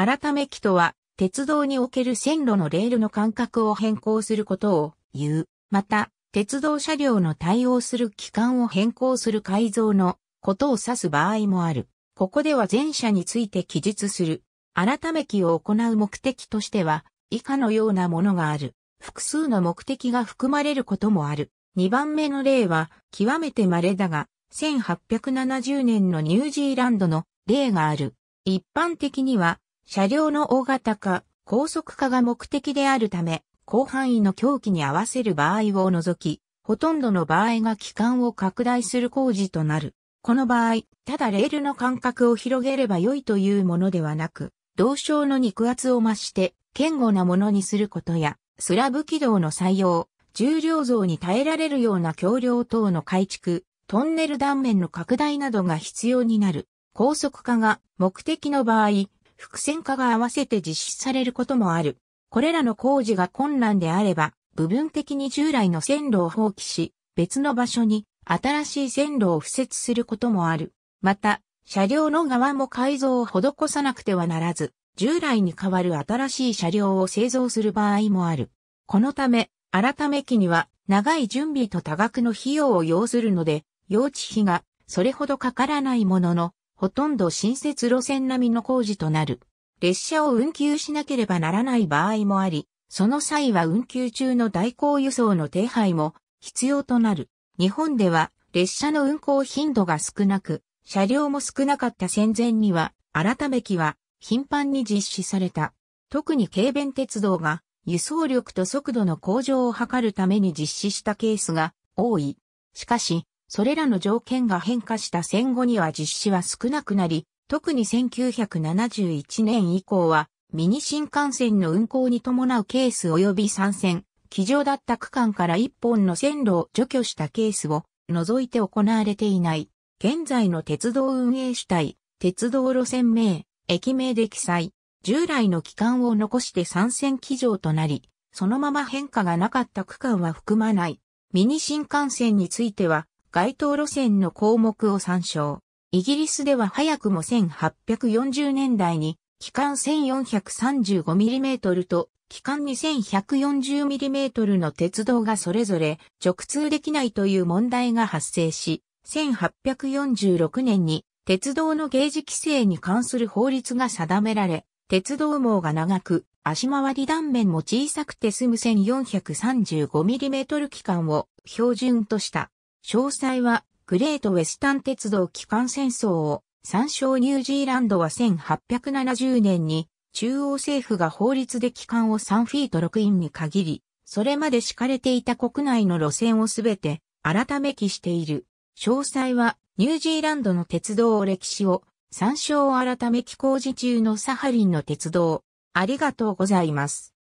改め機とは、鉄道における線路のレールの間隔を変更することを言う。また、鉄道車両の対応する機関を変更する改造のことを指す場合もある。ここでは前者について記述する。改め機を行う目的としては、以下のようなものがある。複数の目的が含まれることもある。2番目の例は、極めて稀だが、1870年のニュージーランドの例がある。一般的には、車両の大型化、高速化が目的であるため、広範囲の狂気に合わせる場合を除き、ほとんどの場合が期間を拡大する工事となる。この場合、ただレールの間隔を広げれば良いというものではなく、同床の肉厚を増して、堅固なものにすることや、スラブ軌道の採用、重量増に耐えられるような橋梁等の改築、トンネル断面の拡大などが必要になる。高速化が目的の場合、伏線化が合わせて実施されることもある。これらの工事が困難であれば、部分的に従来の線路を放棄し、別の場所に新しい線路を敷設することもある。また、車両の側も改造を施さなくてはならず、従来に代わる新しい車両を製造する場合もある。このため、改め期には長い準備と多額の費用を要するので、用地費がそれほどかからないものの、ほとんど新設路線並みの工事となる。列車を運休しなければならない場合もあり、その際は運休中の代行輸送の手配も必要となる。日本では列車の運行頻度が少なく、車両も少なかった戦前には、改めきは頻繁に実施された。特に軽便鉄道が輸送力と速度の向上を図るために実施したケースが多い。しかし、それらの条件が変化した戦後には実施は少なくなり、特に1971年以降は、ミニ新幹線の運行に伴うケース及び参戦、機乗だった区間から一本の線路を除去したケースを除いて行われていない。現在の鉄道運営主体、鉄道路線名、駅名で記載、従来の期間を残して参戦機乗となり、そのまま変化がなかった区間は含まない。ミニ新幹線については、街頭路線の項目を参照。イギリスでは早くも1840年代に、機関 1435mm と機関 2140mm の鉄道がそれぞれ直通できないという問題が発生し、1846年に鉄道のゲージ規制に関する法律が定められ、鉄道網が長く、足回り断面も小さくて済む 1435mm 機関を標準とした。詳細は、グレートウェスタン鉄道機関戦争を参照ニュージーランドは1870年に中央政府が法律で機関を3フィート6インに限り、それまで敷かれていた国内の路線をすべて改めきしている。詳細はニュージーランドの鉄道歴史を参照改めき工事中のサハリンの鉄道。ありがとうございます。